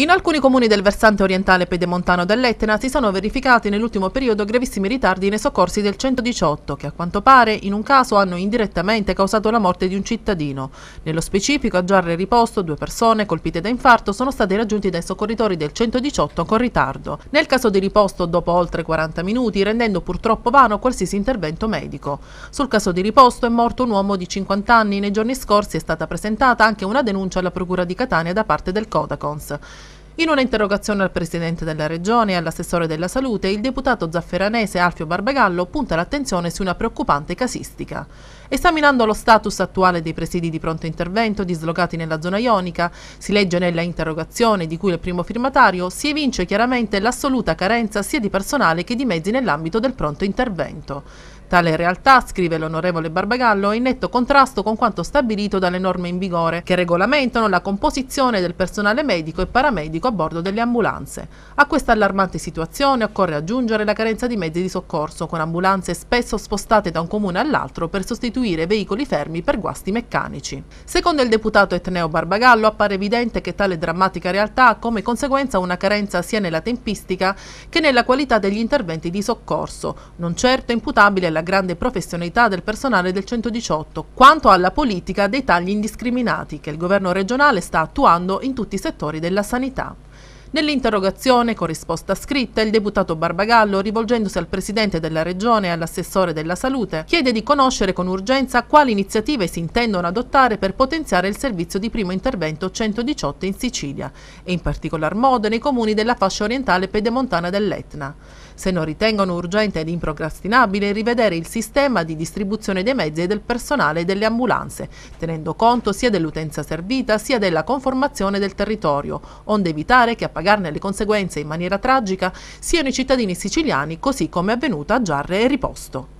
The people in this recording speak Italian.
In alcuni comuni del versante orientale pedemontano dell'Etna si sono verificati nell'ultimo periodo gravissimi ritardi nei soccorsi del 118 che a quanto pare in un caso hanno indirettamente causato la morte di un cittadino. Nello specifico a Giarre Riposto due persone colpite da infarto sono state raggiunte dai soccorritori del 118 con ritardo. Nel caso di Riposto dopo oltre 40 minuti rendendo purtroppo vano qualsiasi intervento medico. Sul caso di Riposto è morto un uomo di 50 anni. Nei giorni scorsi è stata presentata anche una denuncia alla procura di Catania da parte del Codacons. In una interrogazione al Presidente della Regione e all'assessore della Salute, il deputato zafferanese Alfio Barbagallo punta l'attenzione su una preoccupante casistica. Esaminando lo status attuale dei presidi di pronto intervento dislocati nella zona ionica, si legge nella interrogazione di cui è il primo firmatario, si evince chiaramente l'assoluta carenza sia di personale che di mezzi nell'ambito del pronto intervento. Tale realtà, scrive l'onorevole Barbagallo, è in netto contrasto con quanto stabilito dalle norme in vigore, che regolamentano la composizione del personale medico e paramedico a bordo delle ambulanze. A questa allarmante situazione occorre aggiungere la carenza di mezzi di soccorso, con ambulanze spesso spostate da un comune all'altro per sostituire veicoli fermi per guasti meccanici. Secondo il deputato Etneo Barbagallo appare evidente che tale drammatica realtà ha come conseguenza una carenza sia nella tempistica che nella qualità degli interventi di soccorso, non certo imputabile alla grande professionalità del personale del 118, quanto alla politica dei tagli indiscriminati che il governo regionale sta attuando in tutti i settori della sanità. Nell'interrogazione con risposta scritta, il deputato Barbagallo, rivolgendosi al Presidente della Regione e all'assessore della Salute, chiede di conoscere con urgenza quali iniziative si intendono adottare per potenziare il servizio di primo intervento 118 in Sicilia e in particolar modo nei comuni della fascia orientale pedemontana dell'Etna. Se non ritengono urgente ed improcrastinabile rivedere il sistema di distribuzione dei mezzi e del personale e delle ambulanze, tenendo conto sia dell'utenza servita sia della conformazione del territorio, onde evitare che a pagarne le conseguenze in maniera tragica siano i cittadini siciliani, così come è avvenuto a Giarre e Riposto.